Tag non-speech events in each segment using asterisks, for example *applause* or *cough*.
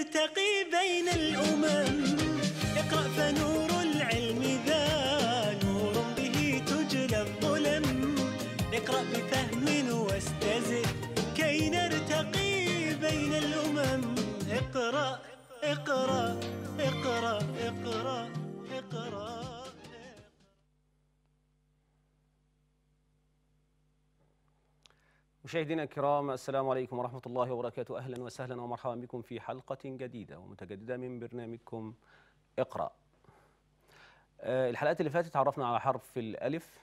يرتقي بين الأمم اقرأ فنور العلم ذا نور به تجلى الظلم اقرأ بفهم واستزد كي نرتقي بين الأمم اقرأ اقرأ اقرأ اقرأ, اقرأ مشاهدينا الكرام السلام عليكم ورحمة الله وبركاته أهلا وسهلا ومرحبا بكم في حلقة جديدة ومتجددة من برنامجكم اقرأ آه، الحلقات اللي فاتت تعرفنا على حرف الألف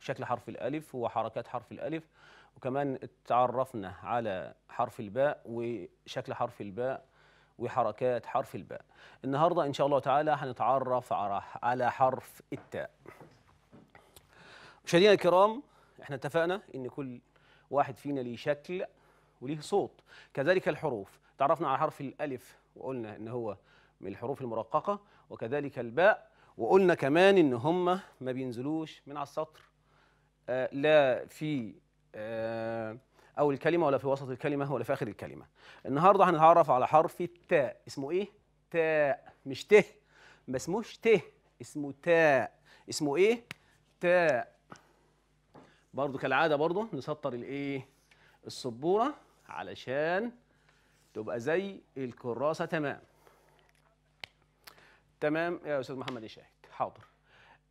شكل حرف الألف وحركات حرف الألف وكمان تعرفنا على حرف الباء وشكل حرف الباء وحركات حرف الباء النهاردة إن شاء الله تعالى هنتعرف على حرف التاء مشاهدينا الكرام احنا اتفقنا ان كل واحد فينا ليه شكل وليه صوت كذلك الحروف تعرفنا على حرف الألف وقلنا إن هو من الحروف المرققة وكذلك الباء وقلنا كمان إن هم ما بينزلوش من على السطر آه لا في آه أول الكلمة ولا في وسط الكلمة ولا في آخر الكلمة النهاردة هنتعرف على حرف التاء اسمه إيه؟ تاء مش ته ما اسمهش ته اسمه تاء اسمه إيه؟ تاء برضو كالعاده برضو نسطر الايه السبوره علشان تبقى زي الكراسه تمام تمام يا استاذ محمد الشاهد حاضر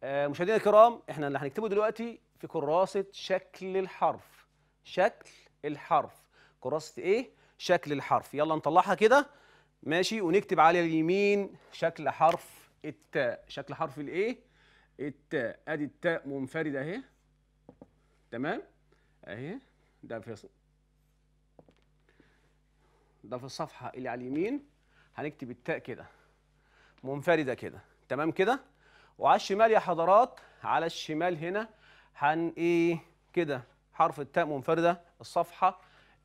آه مشاهدينا الكرام احنا اللي هنكتبه دلوقتي في كراسه شكل الحرف شكل الحرف كراسه ايه شكل الحرف يلا نطلعها كده ماشي ونكتب على اليمين شكل حرف التاء شكل حرف الايه التاء ادي التاء منفرده اهي تمام اهي ده في ده في الصفحه اللي على اليمين هنكتب التاء كده منفرده كده تمام كده وعلى الشمال يا حضرات على الشمال هنا هن ايه كده حرف التاء منفرده الصفحه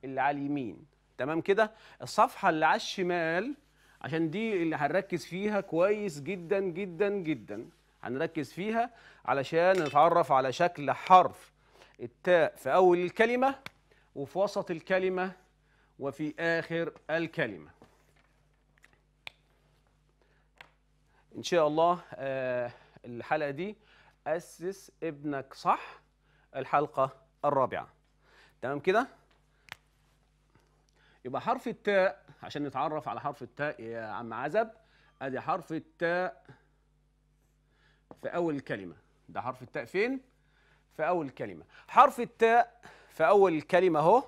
اللي على اليمين تمام كده الصفحه اللي على الشمال عشان دي اللي هنركز فيها كويس جدا جدا جدا هنركز فيها علشان نتعرف على شكل حرف التاء في أول الكلمة وفي وسط الكلمة وفي آخر الكلمة إن شاء الله آه، الحلقة دي أسس ابنك صح الحلقة الرابعة تمام كده؟ يبقى حرف التاء عشان نتعرف على حرف التاء يا عم عزب ادي حرف التاء في اول الكلمه ده حرف التاء فين في أول كلمة حرف التاء في أول كلمة أهو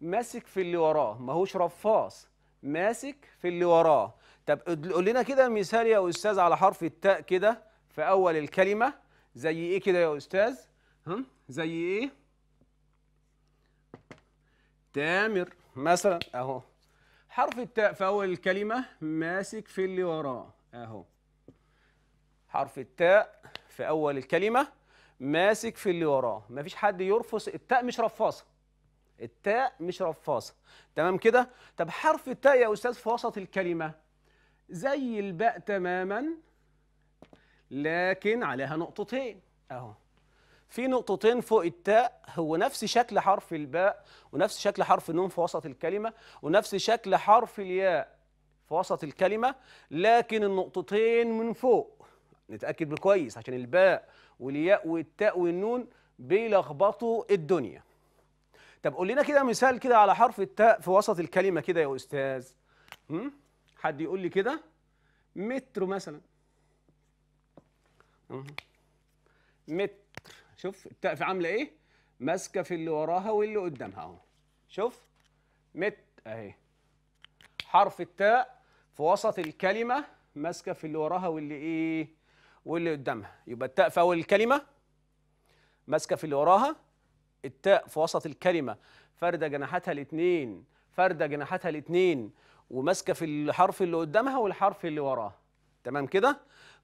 ماسك في اللي وراه ماهوش رفاص ماسك في اللي وراه طب قول لنا كده مثال يا أستاذ على حرف التاء كده في أول الكلمة زي إيه كده يا أستاذ؟ هم؟ زي إيه؟ تامر مثلا أهو حرف التاء في أول الكلمة ماسك في اللي وراه أهو حرف التاء في أول الكلمة ماسك في اللي وراه مفيش حد يرفص التاء مش رفاصه التاء مش رفاصه تمام كده طب حرف التاء يا استاذ في وسط الكلمه زي الباء تماما لكن عليها نقطتين اهو في نقطتين فوق التاء هو نفس شكل حرف الباء ونفس شكل حرف النون في وسط الكلمه ونفس شكل حرف الياء في وسط الكلمه لكن النقطتين من فوق نتاكد كويس عشان الباء والياء والتاء والنون بيلخبطوا الدنيا طب قول لنا كده مثال كده على حرف التاء في وسط الكلمه كده يا استاذ م? حد يقول لي كده مترو مثلا متر شوف التاء في عامله ايه ماسكه في اللي وراها واللي قدامها اهو شوف مت اهي حرف التاء في وسط الكلمه ماسكه في اللي وراها واللي ايه واللي قدامها يبقى التاء في اول الكلمه ماسكه في اللي وراها التاء في وسط الكلمه فارده جناحاتها الاثنين فارده جناحاتها الاثنين وماسكه في الحرف اللي قدامها والحرف اللي وراها تمام كده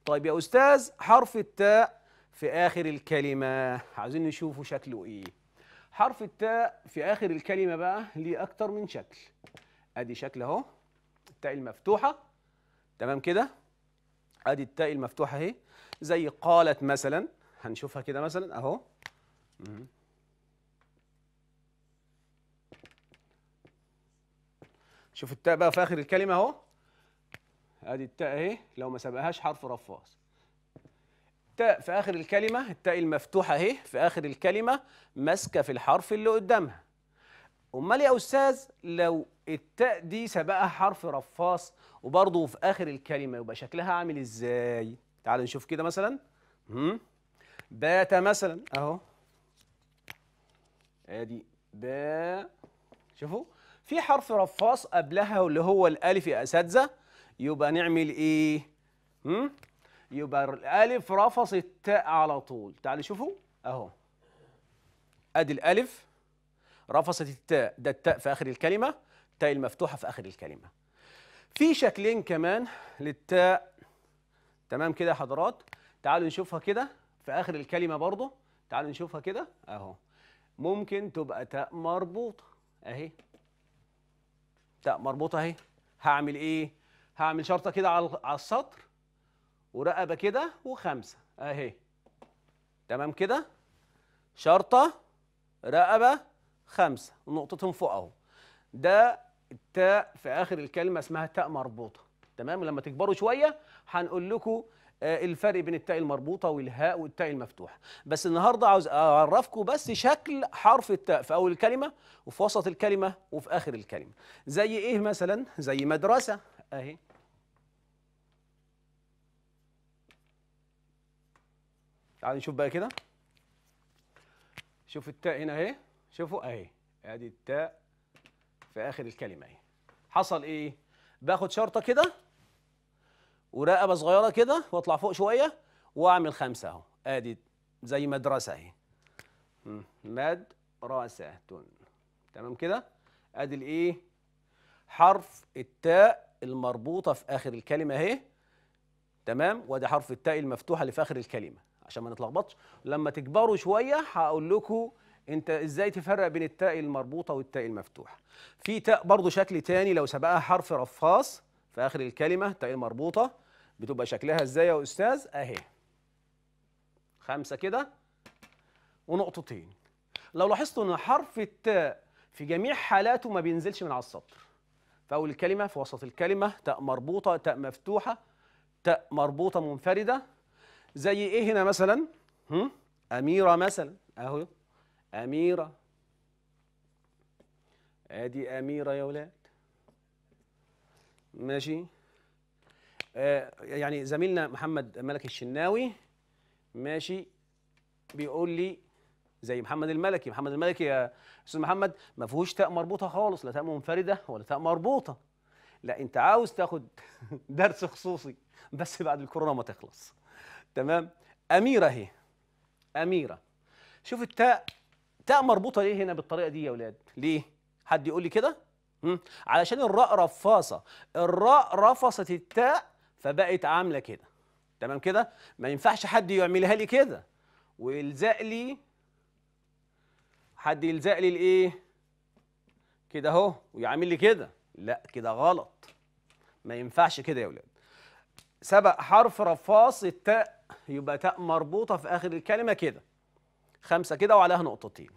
طيب يا استاذ حرف التاء في اخر الكلمه عايزين نشوفه شكله ايه حرف التاء في اخر الكلمه بقى ليه اكتر من شكل ادي شكل اهو التاء المفتوحه تمام كده ادي التاء المفتوحه اهي زي قالت مثلا هنشوفها كده مثلا اهو شوف التاء بقى في اخر الكلمه اهو ادي التاء اهي لو ما سبقهاش حرف رفاص التاء في اخر الكلمه التاء المفتوحه اهي في اخر الكلمه ماسكه في الحرف اللي قدامها امال يا استاذ لو التاء دي سبقها حرف رفاص وبرضه في اخر الكلمه يبقى شكلها عامل ازاي تعال نشوف كده مثلا بات مثلا اهو ادي با شوفوا في حرف رفاص قبلها اللي هو الالف يا اساتذه يبقى نعمل ايه هم؟ يبقى الالف رفص التاء على طول تعالوا شوفوا اهو ادي الالف رفصت التاء ده التاء في اخر الكلمه التاء المفتوحه في اخر الكلمه في شكلين كمان للتاء تمام كده يا حضرات تعالوا نشوفها كده في اخر الكلمه برضو تعالوا نشوفها كده اهو ممكن تبقى تاء مربوطه اهي تاء مربوطه اهي هعمل ايه هعمل شرطه كده على السطر ورقبه كده وخمسه اهي تمام كده شرطه رقبه خمسه ونقطتهم فوق اهو ده التاء في اخر الكلمه اسمها تاء مربوطه تمام ولما تكبروا شويه هنقول لكم آه، الفرق بين التاء المربوطه والهاء والتاء المفتوحه بس النهارده عاوز اعرفكم بس شكل حرف التاء في اول الكلمه وفي وسط الكلمه وفي اخر الكلمه زي ايه مثلا زي مدرسه اهي تعالوا نشوف بقى كده شوف التاء هنا اهي شوفوا اهي ادي التاء في اخر الكلمه اهي حصل ايه باخد شرطه كده ورقبه صغيره كده واطلع فوق شويه واعمل خمسه اهو ادي زي مدرسه اهي مدرسه تمام كده ادي الايه حرف التاء المربوطه في اخر الكلمه اهي تمام وادي حرف التاء المفتوحه اللي في اخر الكلمه عشان ما نتلخبطش لما تكبروا شويه هقول لكم انت ازاي تفرق بين التاء المربوطه والتاء المفتوحه في تاء برضو شكل تاني لو سبقها حرف رفاص في اخر الكلمه تاء مربوطه بتبقى شكلها ازاي يا استاذ اهي خمسه كده ونقطتين لو لاحظتوا ان حرف التاء في جميع حالاته ما بينزلش من على السطر في اول الكلمه في وسط الكلمه تاء مربوطه تاء مفتوحه تاء مربوطه منفرده زي ايه هنا مثلا هم؟ اميره مثلا اهو اميره ادي اميره يا ولاد ماشي آه، يعني زميلنا محمد ملك الشناوي ماشي بيقول لي زي محمد الملكي محمد الملكي يا استاذ محمد ما فيهوش تاء مربوطه خالص لا تاء منفرده ولا تاء مربوطه لا انت عاوز تاخد *laughs* درس خصوصي بس بعد الكورونا ما تخلص تمام اميره اهي اميره شوف التاء تاء مربوطه ليه هنا بالطريقه دي يا اولاد ليه حد يقول لي كده علشان الراء رفاصه الراء رفصت التاء فبقت عامله كده تمام كده ما ينفعش حد يعملها لي كده ويلزق لي حد يلزق لي الايه كده اهو ويعمل لي كده لا كده غلط ما ينفعش كده يا ولاد سبق حرف رفاص التاء يبقى تاء مربوطه في اخر الكلمه كده خمسه كده وعليها نقطتين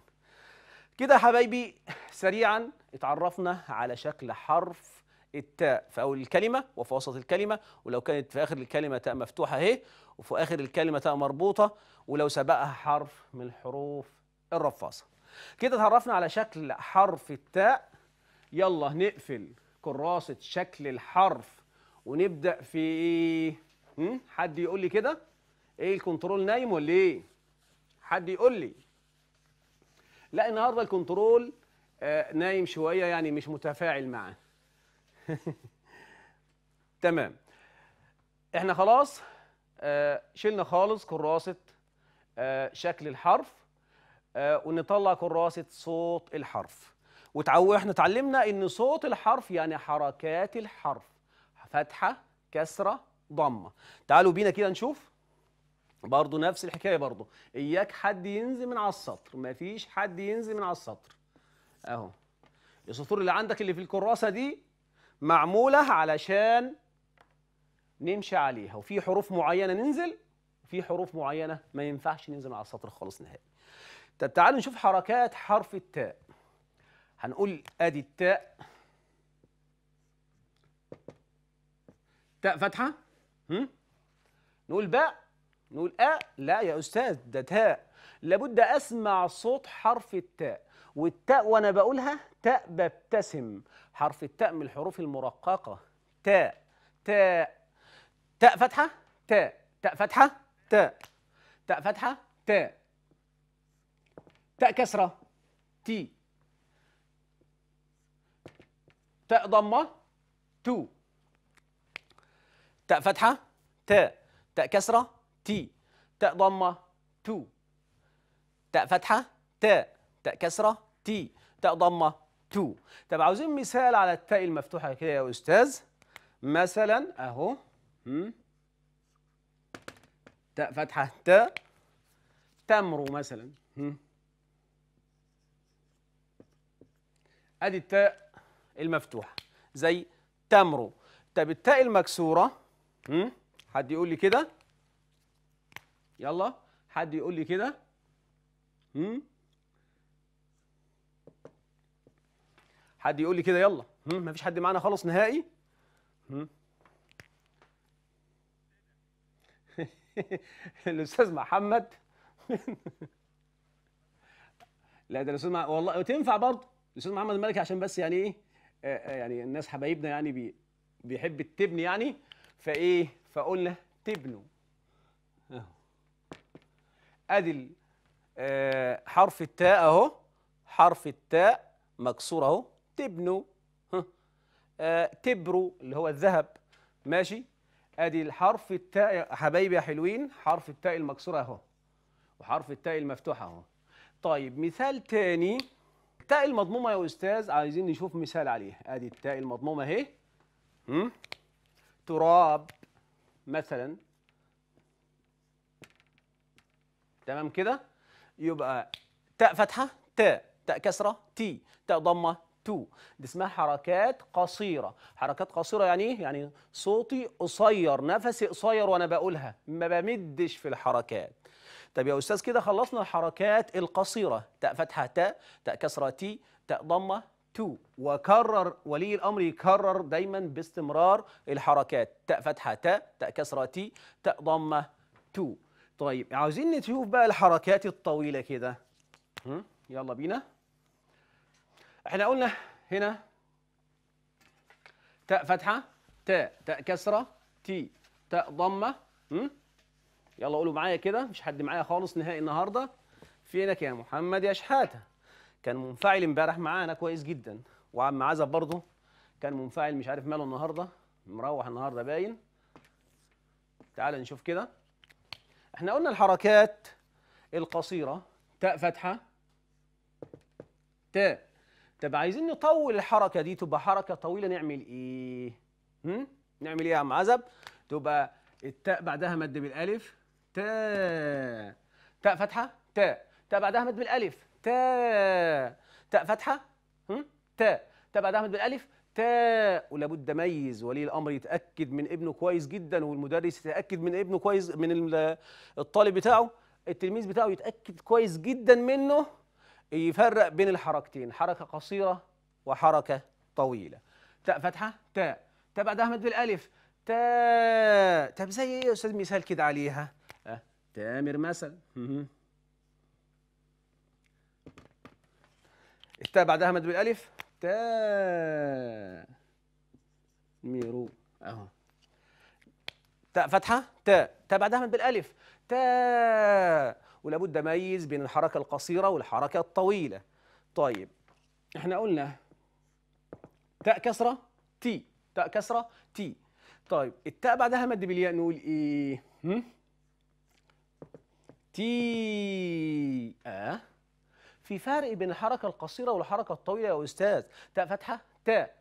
كده يا حبايبي سريعا اتعرفنا على شكل حرف التاء في اول الكلمه وفي وسط الكلمه ولو كانت في اخر الكلمه تاء مفتوحه اهي وفي اخر الكلمه تاء مربوطه ولو سبقها حرف من الحروف الرفاصه كده اتعرفنا على شكل حرف التاء يلا نقفل كراسه شكل الحرف ونبدا في ايه حد يقول لي كده ايه الكنترول نايم ولا ايه حد يقول لي لا النهارده الكنترول آه، نايم شويه يعني مش متفاعل معاه *laughs* تمام احنا خلاص آه، شلنا خالص كراسه آه، شكل الحرف ونطلع كراسه صوت الحرف وتعو احنا اتعلمنا ان صوت الحرف يعني حركات الحرف فتحه كسره ضمه تعالوا بينا كده نشوف برضه نفس الحكايه برضه اياك حد ينزل من على السطر مفيش حد ينزل من على السطر اهو السطور اللي عندك اللي في الكراسه دي معموله علشان نمشي عليها وفي حروف معينه ننزل وفي حروف معينه ما ينفعش ننزل من على السطر خالص نهائي طب تعالوا نشوف حركات حرف التاء هنقول ادي التاء تاء فتحه هم؟ نقول باء نقول أ آه، لا يا أستاذ ده تاء لابد أسمع صوت حرف التاء والتاء وأنا بقولها تاء ببتسم حرف التاء من الحروف المرققة تاء تاء تاء فتحة تاء تاء فتحة تاء تاء فتحة تاء تاء كسرة تي تاء ضمة تو تاء فتحة تاء تاء كسرة تي تاء ضمة تو تاء فتحة تاء تاء كسرة تي تاء ضمة تو طب عاوزين مثال على التاء المفتوحة كده يا أستاذ مثلا أهو تاء فتحة تاء تمر مثلا ادي التاء المفتوحه زي تمر طب التاء المكسوره حد يقول لي كده يلا حد يقول لي كده هم حد يقول لي كده يلا هم مفيش حد معانا خالص نهائي هم *laughs* الاستاذ محمد *laughs* لا ده الاستاذ والله وتنفع برضه الاستاذ محمد الملكي عشان بس يعني ايه يعني الناس حبايبنا يعني بي... بيحب التبن يعني فايه فقلنا تبنوا ادي آه، حرف التاء اهو حرف التاء مكسور اهو تبنو آه، تبرو اللي هو الذهب ماشي ادي الحرف التاء يا حبايبي يا حلوين حرف التاء المكسوره اهو وحرف التاء المفتوحه اهو طيب مثال تاني التاء المضمومه يا استاذ عايزين نشوف مثال عليها ادي التاء المضمومه اهي تراب مثلا تمام كده يبقى تاء فتحه تاء تاء كسره تي تاء ضمه تو دي اسمها حركات قصيره حركات قصيره يعني ايه يعني صوتي قصير نفسي قصير وانا بقولها ما بمدش في الحركات طب يا استاذ كده خلصنا الحركات القصيره تاء فتحه تاء تاء كسره تي تاء ضمه تو وكرر ولي الامر يكرر دايما باستمرار الحركات تاء فتحه تاء تاء كسره تي تاء ضمه تو طيب عاوزين نشوف بقى الحركات الطويله كده يلا بينا احنا قلنا هنا تاء فتحه تاء تاء كسره تي تاء ضمه يلا قولوا معايا كده مش حد معايا خالص نهائي النهارده فينك يا محمد يا شحاته كان منفعل امبارح معانا كويس جدا وعم عزب برضه كان منفعل مش عارف ماله النهارده مروح النهارده باين تعال نشوف كده احنا قلنا الحركات القصيرة تاء فتحة تاء طب عايزين نطول الحركة دي تبقى حركة طويلة نعمل ايه؟ هم؟ نعمل ايه يا عم عزب؟ تبقى التاء بعدها مد بالالف تاء تاء فتحة تاء تاء بعدها مد بالالف تاء تاء فتحة هم؟ تاء تاء بعدها مد بالالف تاء ولابد ميز ولي الامر يتاكد من ابنه كويس جدا والمدرس يتاكد من ابنه كويس من الطالب بتاعه التلميذ بتاعه يتاكد كويس جدا منه يفرق بين الحركتين حركه قصيره وحركه طويله تاء فتحه تاء تاء بعد احمد بالالف تاء طب زي ايه يا استاذ مثال كده عليها أه. تامر مثلا التاء بعدها مد بالالف ميرو اهو تاء فتحه تاء تاء بعدها من بالالف تاء ولابد اميز بين الحركه القصيره والحركه الطويله طيب احنا قلنا تاء كسره تي تاء كسره تي طيب التاء بعدها مد بالياء نقول ايه هم؟ تي آه في فرق بين الحركة القصيرة والحركة الطويلة يا أستاذ تاء فتحة تاء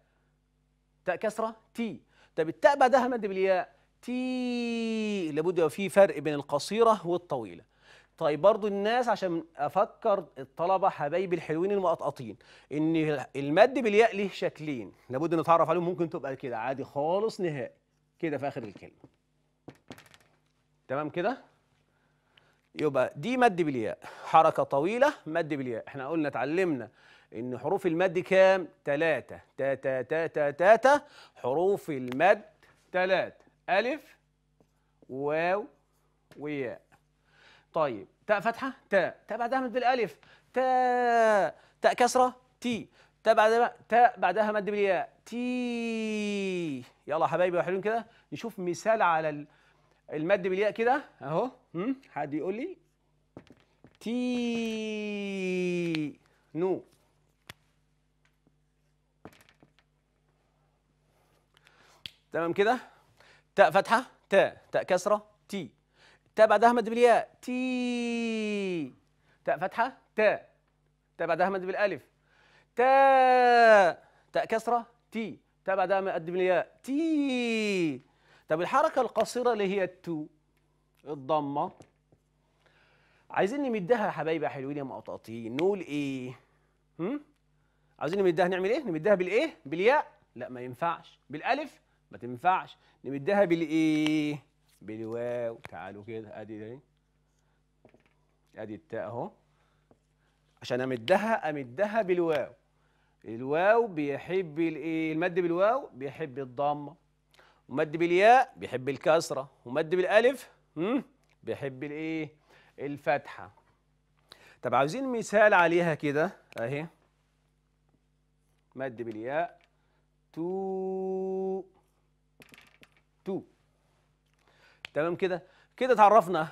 تاء كسرة تي طب التاء بعدها مد بالياء تي لابد يبقى في فرق بين القصيرة والطويلة طيب برضو الناس عشان افكر الطلبه حبايبي الحلوين المقطقطين ان المد بالياء ليه شكلين لابد نتعرف عليهم ممكن تبقى كده عادي خالص نهائي كده في اخر الكلمه تمام كده يبقى دي مد بالياء حركة طويلة مد بالياء احنا قلنا اتعلمنا ان حروف المد كام تلاتة تا تا تا تا تا تا حروف المد تلاتة ألف واو وياء طيب تاء فتحة تاء تاء بعدها مد بالألف تاء تاء كسرة تي تاء بعدها تاء بعدها مد بالياء تي يلا حبايبي وحلوين كده نشوف مثال على ال... المد بالياء كده اهو حد يقول لي تي نو تمام كده تاء فتحه تاء تاء كسره تي تاء بعدها مد بالياء تي تاء فتحه تاء تاء بعدها مد بالالف تاء تاء كسره تي تاء بعدها مد بالياء تي طب الحركة القصيرة اللي هي التو الضمة عايزين نمدها يا حبايبي يا حلوين يا مقطاطين نقول ايه؟ هم؟ عايزين نمدها نعمل ايه؟ نمدها بالايه؟ بالياء لا ما ينفعش بالالف ما تنفعش نمدها بالايه؟ بالواو تعالوا كده ادي ادي التاء اهو عشان امدها امدها بالواو الواو بيحب الايه؟ المد بالواو بيحب الضمه ومد بالياء بيحب الكسرة ومد بالألف بيحب الإيه الفتحة طب عاوزين مثال عليها كده أهي مد بالياء تو تو تمام كده كده تعرفنا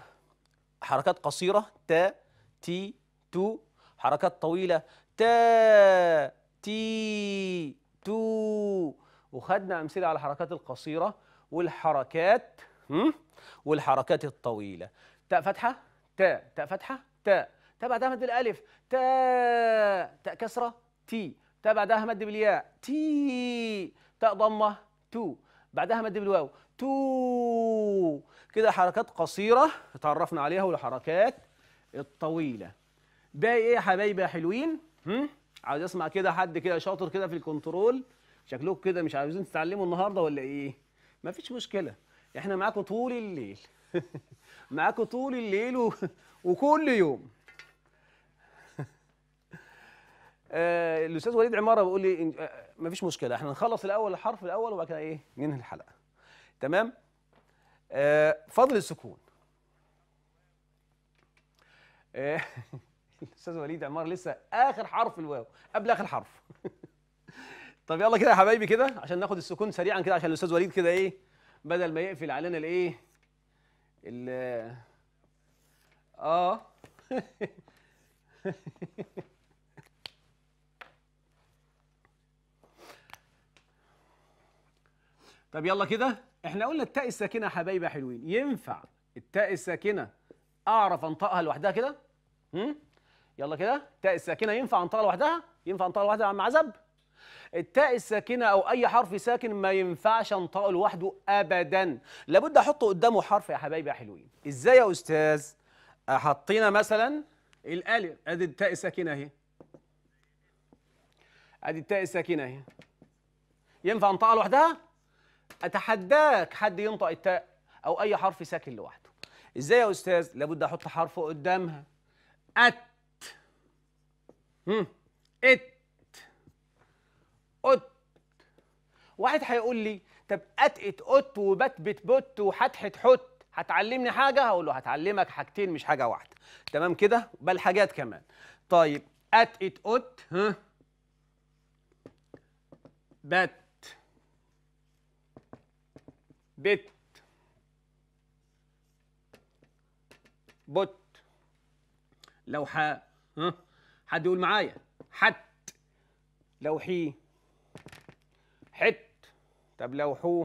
حركات قصيرة تا تي تو حركات طويلة تا تي تو وخدنا امثله على الحركات القصيره والحركات والحركات الطويله تاء فتحه تاء تاء فتحه تاء تاء بعدها مد بالالف تاء تاء كسره تي تاء بعدها مد بالياء تي تاء ضمه تو بعدها مد بالواو تو كده حركات قصيره اتعرفنا عليها والحركات الطويله باقي ايه يا حبايبي يا حلوين عايز اسمع كده حد كده شاطر كده في الكنترول شكلكم كده مش عايزين تتعلموا النهارده ولا ايه مفيش مشكله احنا معاكم طول الليل *laughs* معاكم طول الليل و... وكل يوم *laughs* آه الاستاذ وليد عماره بيقول لي آه مفيش مشكله احنا نخلص الاول الحرف الاول وبعد كده ايه ننهي الحلقه تمام آه فضل السكون آه، *laughs* الاستاذ وليد عماره لسه اخر حرف الواو قبل اخر حرف طب يلا كده يا حبايبي كده عشان ناخد السكون سريعا كده عشان الاستاذ وليد كده ايه بدل ما يقفل علينا الايه ال اه *laughs* طب يلا كده احنا قلنا التاء الساكنه يا حبايبي يا حلوين ينفع التاء الساكنه اعرف انطقها لوحدها كده يلا كده التاء الساكنه ينفع انطقها لوحدها ينفع انطقها لوحدها يا عم عزب التاء الساكنه او اي حرف ساكن ما ينفعش انطقه لوحده ابدا لابد احط قدامه حرف يا حبايبي يا حلوين ازاي يا استاذ حطينا مثلا الالف ادي التاء الساكنه اهي ادي التاء الساكنه اهي ينفع انطقها لوحدها اتحداك حد ينطق التاء او اي حرف ساكن لوحده ازاي يا استاذ لابد احط حرف قدامها ات هم ات قط واحد هيقول لي طب اتقت قط وبتبت بت وحتحت حت هتعلمني حاجه هقول له هتعلمك حاجتين مش حاجه واحده تمام كده بل حاجات كمان طيب اتقت قط ها بت بت بت لو ح ها حد يقول معايا حت لو حي حت طب لو حو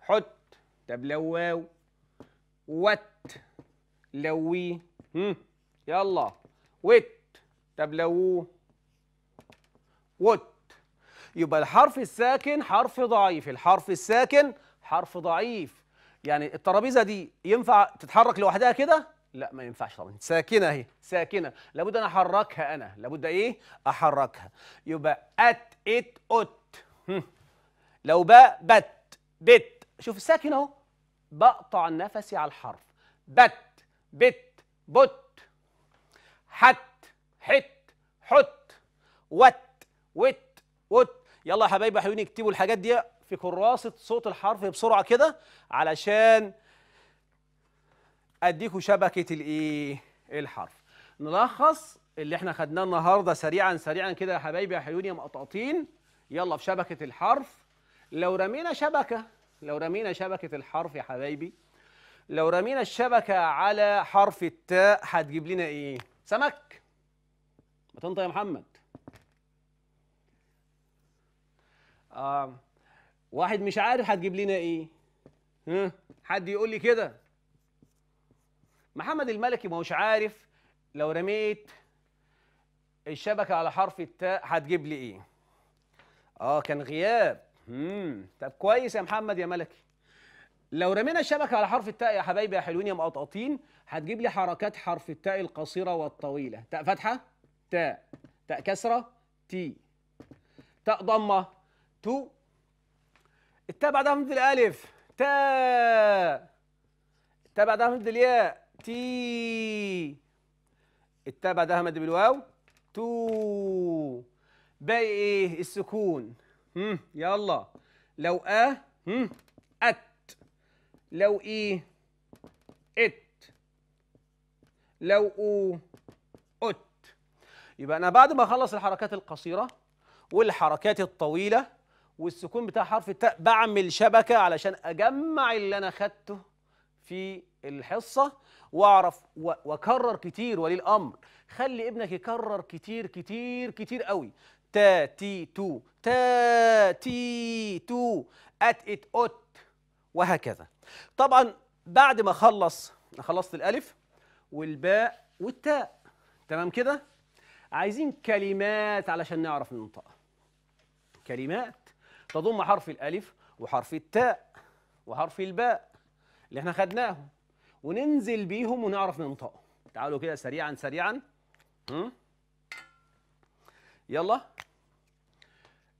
حت طب لو واو وت لو وي يلا وت طب لو وت يبقى الحرف الساكن حرف ضعيف الحرف الساكن حرف ضعيف يعني الترابيزه دي ينفع تتحرك لوحدها كده لا ما ينفعش طبعا ساكنه اهي ساكنه لابد انا احركها انا لابد ايه احركها يبقى ات ات ات لو باء بت بت شوف ساكن اهو بقطع نفسي على الحرف بت بت بت حت حت حت وت وت وت يلا يا حبايبي حيوني اكتبوا الحاجات دي في كراسه صوت الحرف بسرعه كده علشان اديكوا شبكه الايه e الحرف نلخص اللي احنا خدناه النهارده سريعا سريعا كده يا حبايبي يا حيوني يا مقطعطين يلا في شبكه الحرف لو رمينا شبكه لو رمينا شبكه الحرف يا حبايبي لو رمينا الشبكه على حرف التاء هتجيب لنا ايه سمك ما تنطق يا محمد آه. واحد مش عارف هتجيب لنا ايه ها حد يقول لي كده محمد الملكي ما هوش عارف لو رميت الشبكه على حرف التاء هتجيب لي ايه اه كان غياب امم طب كويس يا محمد يا ملكي لو رمينا الشبكه على حرف التاء يا حبايبي يا حلوين يا مقطقطين هتجيب لي حركات حرف التاء القصيره والطويله تاء فتحه تاء تاء كسره تي تاء ضمه تو التاء بعدها همزه الالف تاء التاء بعدها همزه الياء تي التاء بعدها مد بالواو تو باقي ايه السكون هم يلا لو اه هم ات لو اي ات لو او ات يبقى انا بعد ما اخلص الحركات القصيره والحركات الطويله والسكون بتاع حرف التاء بعمل شبكه علشان اجمع اللي انا خدته في الحصه واعرف وكرر كتير ولي الامر خلي ابنك يكرر كتير كتير كتير قوي تا تي تو تا تي تو ات ات اوت وهكذا طبعا بعد ما خلص انا خلصت الالف والباء والتاء تمام كده عايزين كلمات علشان نعرف ننطقها كلمات تضم حرف الالف وحرف التاء وحرف الباء اللي احنا خدناهم وننزل بيهم ونعرف ننطقهم تعالوا كده سريعا سريعا هم؟ يلا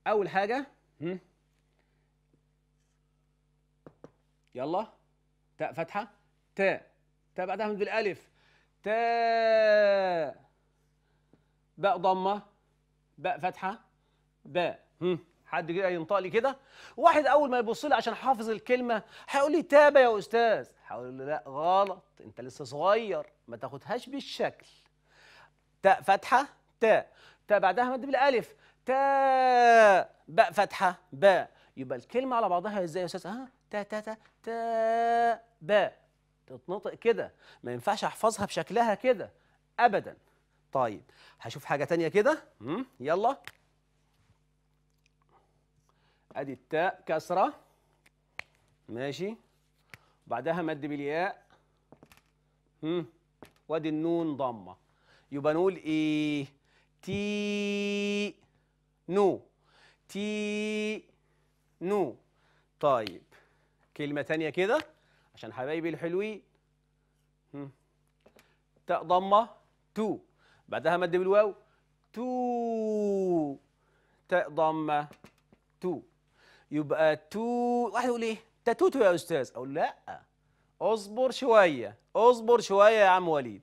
اول حاجه هم؟ يلا تاء فتحه تاء تاء بعدها من بالالف تاء باء ضمه باء فتحه باء حد كده ينطق لي كده واحد اول ما يبص لي عشان حافظ الكلمه هيقول لي تابه يا استاذ هقول له لا غلط انت لسه صغير ما تاخدهاش بالشكل تاء فتحه تاء تاء بعدها مد بالالف تاء باء فتحه باء يبقى الكلمه على بعضها ازاي يا استاذ ها تاء تاء تاء باء تتنطق كده ما ينفعش احفظها بشكلها كده ابدا طيب هشوف حاجه تانية كده يلا ادي التاء كسره ماشي بعدها مد بالياء هم وادي النون ضمه يبقى نقول ايه تي نو تي نو طيب كلمه تانية كده عشان حبايبي الحلوين هم تاء ضمه تو بعدها مد بالواو تو تاء ضمه تو يبقى تو واحد يقول ايه تتوتو يا استاذ اقول لا اصبر شويه اصبر شويه يا عم وليد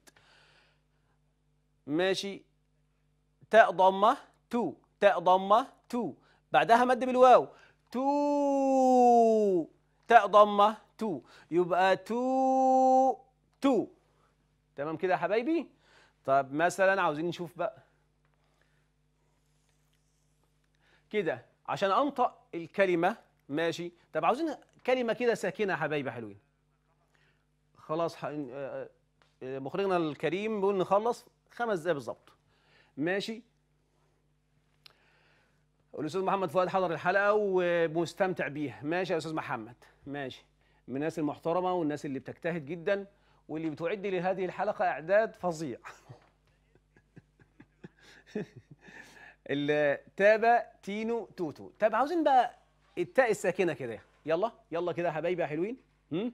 ماشي تاء ضمه تو تاء ضمه تو بعدها مد بالواو تو تاء ضمه تو يبقى تو تو تمام كده يا حبايبي طب مثلا عاوزين نشوف بقى كده عشان انطق الكلمه ماشي طب عاوزين كلمة كده ساكنة يا حبايبي حلوين خلاص ح... آه، آه، آه، مخرجنا الكريم بيقول نخلص خمس دقايق بالظبط ماشي الاستاذ محمد فؤاد حضر الحلقه ومستمتع بيها ماشي يا استاذ محمد ماشي من الناس المحترمه والناس اللي بتجتهد جدا واللي بتعد لهذه الحلقه اعداد فظيع *laughs* تابا تينو توتو طب عاوزين بقى التاء الساكنه كده يلا يلا كده يا حبايبي يا حلوين هم؟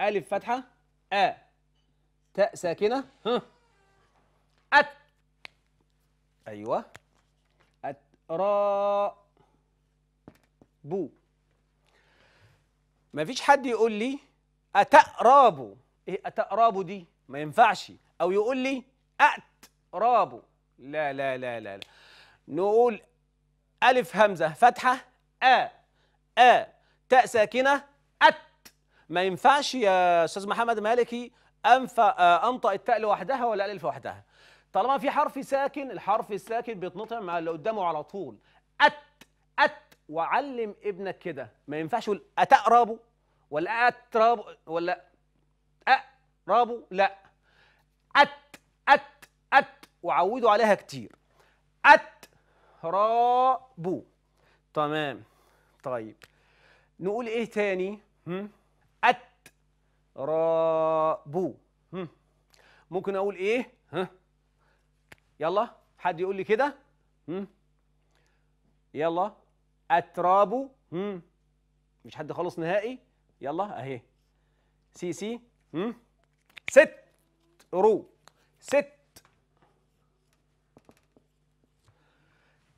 ألف فتحة أ تاء ساكنة ها أت أيوه أت را بو مفيش حد يقول لي أتأرابو إيه أتأرابو دي ما ينفعش أو يقول لي أترابو لا لا لا لا, لا. نقول ألف همزة فتحة أ آ تاء ساكنة أت ما ينفعش يا أستاذ محمد مالكي أنف أنطق التاء لوحدها ولا الألف لوحدها طالما في حرف ساكن الحرف الساكن بيتنطق مع اللي قدامه على طول أت أت وعلم ابنك كده ما ينفعش يقول أتقربه ولا أتراب ولا أقربه لا أت أت أت وعودوا عليها كتير أت رابو تمام طيب نقول ايه تاني اتراب ممكن اقول ايه ها يلا حد يقول لي كده يلا اتراب مش حد خالص نهائي يلا اهي سي سي ست رو ست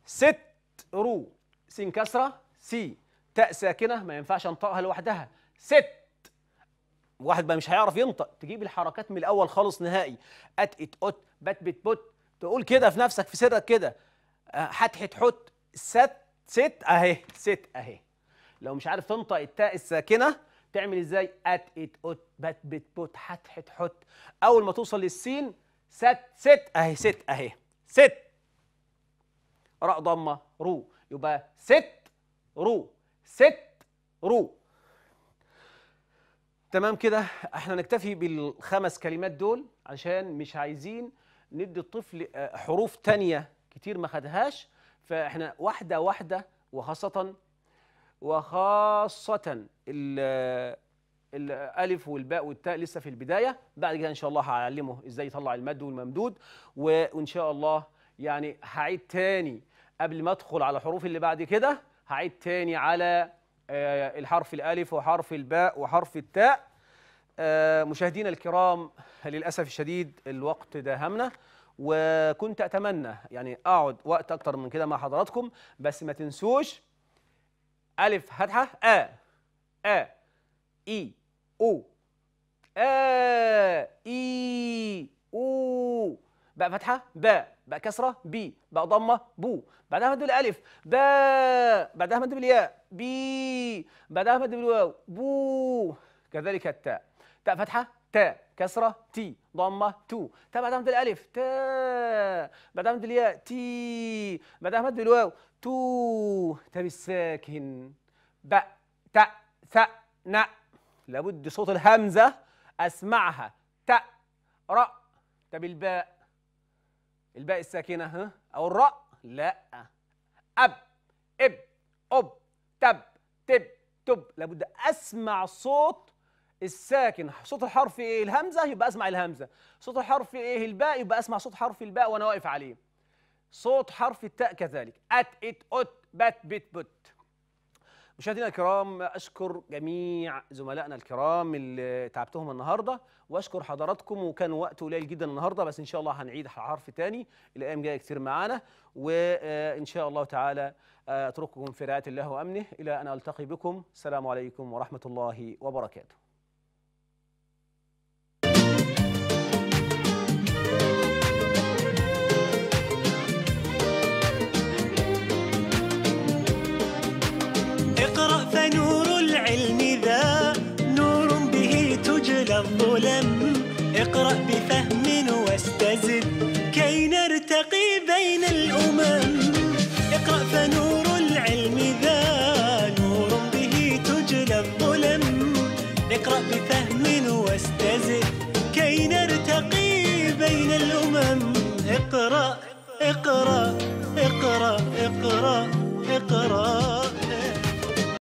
ست رو سين كسره سي تاء ساكنه ما ينفعش انطقها لوحدها ست واحد بقى مش هيعرف ينطق تجيب الحركات من الاول خالص نهائي ات ات ات بت بت بت تقول كده في نفسك في سرك كده حتحت أه، حت ست ست اهي ست اهي لو مش عارف تنطق التاء الساكنه تعمل ازاي ات ات ات بت بت بت حتحت حت اول ما توصل للسين ست ست اهي ست اهي ست راء ضمه رو يبقى ست رو ست رو تمام كده احنا نكتفي بالخمس كلمات دول عشان مش عايزين ندي الطفل آه، حروف تانية كتير ما خدهاش فاحنا واحدة واحدة وخاصة وخاصة الالف آه، آه، والباء والتاء لسه في البدايه بعد كده ان شاء الله هعلمه ازاي يطلع المد والممدود وان شاء الله يعني هعيد تاني قبل ما ادخل على الحروف اللي بعد كده هعيد تاني على آه، الحرف الألف وحرف الباء وحرف التاء آه، مشاهدينا الكرام للأسف الشديد الوقت داهمنا وكنت أتمنى يعني أقعد وقت أكتر من كده مع حضراتكم بس ما تنسوش ألف فتحة أ أ إي أو أ إي أو بقى فتحه باء بقى كسره بي بقى ضمه بو بعدها مد بالالف باء بعدها مد بالياء بي بعدها مد بالواو بو كذلك التاء تاء فتحه تاء كسرة تي ضمة تو تاء بعدها مد بالالف تاء بعدها مد بالياء تي بعدها مد بالواو تو تاء بالساكن ب تاء ثاء ن لابد صوت الهمزة أسمعها تاء رأ تاء بالباء الباء الساكنه ها او الراء لا اب اب اب تب تب تب لابد اسمع صوت الساكن صوت الحرف ايه الهمزه يبقى اسمع الهمزه صوت الحرف ايه الباء يبقى اسمع صوت حرف الباء وانا واقف عليه صوت حرف التاء كذلك ات ات ات بت بت بت مشاهدينا الكرام اشكر جميع زملائنا الكرام اللي تعبتهم النهارده واشكر حضراتكم وكان وقت قليل جدا النهارده بس ان شاء الله هنعيد حرف تاني الايام جايه كتير معانا وان شاء الله تعالى آه، اترككم في رعايه الله وامنه الى ان التقي بكم السلام عليكم ورحمه الله وبركاته أقرأ بفهم واستزد كي نرتقي بين الأمم اقرأ فنور العلم ذا نور به تجلى الظلم اقرأ بفهم واستزد كي نرتقي بين الأمم اقرأ اقرأ اقرأ اقرأ اقرأ, اقرأ